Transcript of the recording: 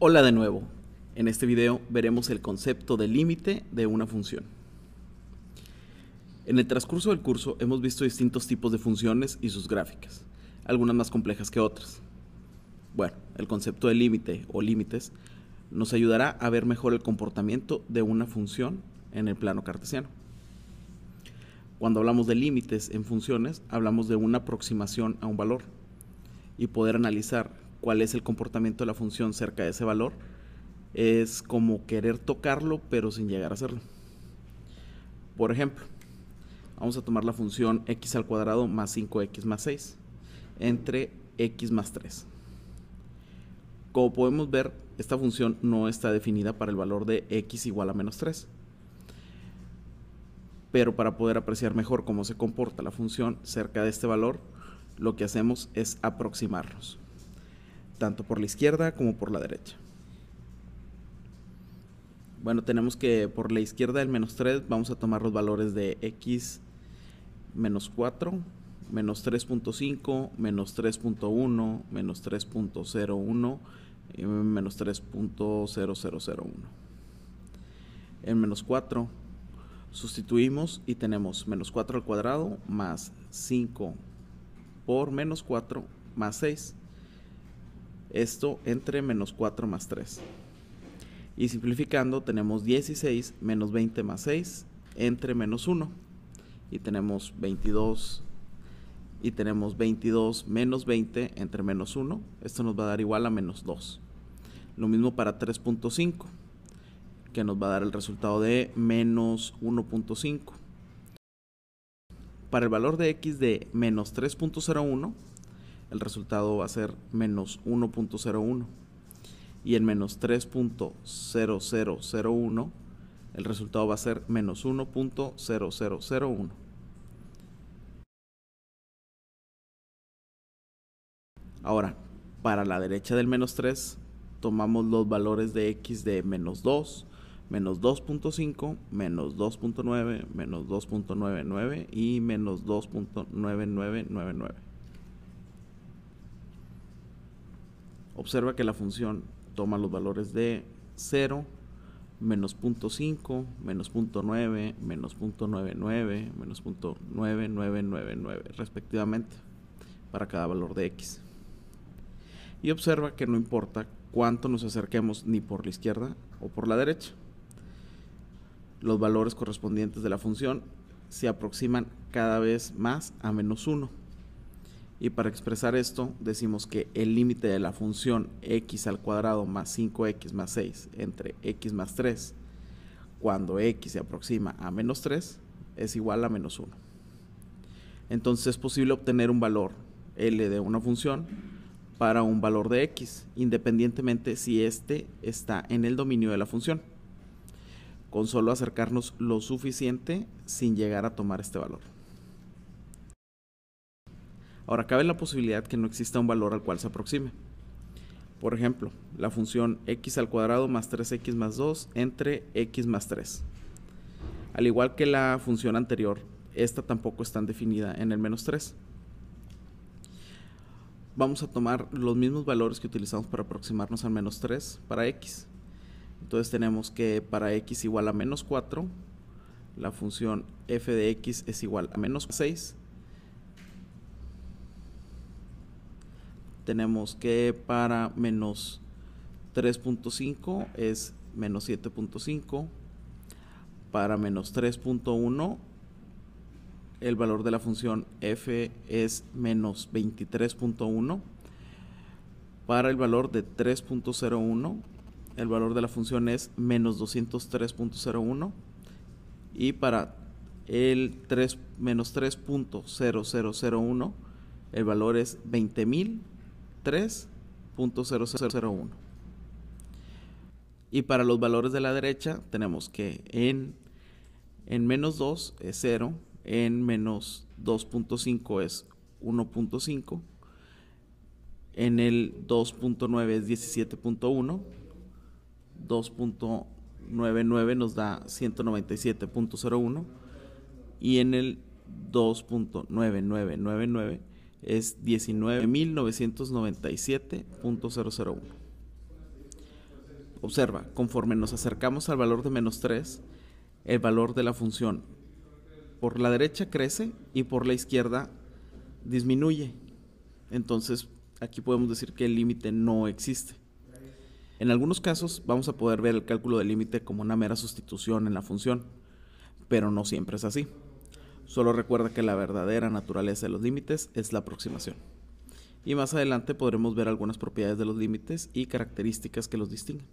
Hola de nuevo. En este video veremos el concepto de límite de una función. En el transcurso del curso hemos visto distintos tipos de funciones y sus gráficas, algunas más complejas que otras. Bueno, el concepto de límite o límites nos ayudará a ver mejor el comportamiento de una función en el plano cartesiano. Cuando hablamos de límites en funciones, hablamos de una aproximación a un valor y poder analizar cuál es el comportamiento de la función cerca de ese valor, es como querer tocarlo pero sin llegar a hacerlo. Por ejemplo, vamos a tomar la función x al cuadrado más 5x más 6 entre x más 3. Como podemos ver, esta función no está definida para el valor de x igual a menos 3. Pero para poder apreciar mejor cómo se comporta la función cerca de este valor, lo que hacemos es aproximarnos tanto por la izquierda como por la derecha. Bueno, tenemos que por la izquierda del menos 3 vamos a tomar los valores de x menos 4, menos 3.5, menos 3.1, menos 3.01 y eh, menos 3.0001. En menos 4 sustituimos y tenemos menos 4 al cuadrado más 5 por menos 4 más 6 esto entre menos 4 más 3. Y simplificando tenemos 16 menos 20 más 6 entre menos 1. Y tenemos 22 y tenemos 22 menos 20 entre menos 1. Esto nos va a dar igual a menos 2. Lo mismo para 3.5 que nos va a dar el resultado de menos 1.5. Para el valor de x de menos 3.01 el resultado va a ser menos 1.01. Y en menos 3.0001, el resultado va a ser menos 1.0001. Ahora, para la derecha del menos 3, tomamos los valores de x de menos 2, menos 2.5, menos 2.9, menos 2.99 y menos 2.9999. Observa que la función toma los valores de 0, menos 0.5, menos 0.9, menos 0.99, menos 0.9999 respectivamente para cada valor de x. Y observa que no importa cuánto nos acerquemos ni por la izquierda o por la derecha. Los valores correspondientes de la función se aproximan cada vez más a menos 1 y para expresar esto decimos que el límite de la función x al cuadrado más 5x más 6 entre x más 3 cuando x se aproxima a menos 3 es igual a menos 1. Entonces es posible obtener un valor L de una función para un valor de x, independientemente si éste está en el dominio de la función, con solo acercarnos lo suficiente sin llegar a tomar este valor. Ahora, cabe la posibilidad que no exista un valor al cual se aproxime. Por ejemplo, la función x al cuadrado más 3x más 2 entre x más 3. Al igual que la función anterior, esta tampoco está definida en el menos 3. Vamos a tomar los mismos valores que utilizamos para aproximarnos al menos 3 para x. Entonces tenemos que para x igual a menos 4, la función f de x es igual a menos 6 tenemos que para menos 3.5 es menos 7.5. Para menos 3.1 el valor de la función f es menos 23.1. Para el valor de 3.01 el valor de la función es menos 203.01. Y para el menos 3.0001 el valor es 20.000 3.0001. Y para los valores de la derecha tenemos que en, en menos 2 es 0, en menos 2.5 es 1.5, en el 2.9 es 17.1, 2.99 nos da 197.01 y en el 2.9999 es 19.997.001. Observa, conforme nos acercamos al valor de menos 3, el valor de la función por la derecha crece y por la izquierda disminuye. Entonces, aquí podemos decir que el límite no existe. En algunos casos vamos a poder ver el cálculo del límite como una mera sustitución en la función, pero no siempre es así. Solo recuerda que la verdadera naturaleza de los límites es la aproximación. Y más adelante podremos ver algunas propiedades de los límites y características que los distinguen.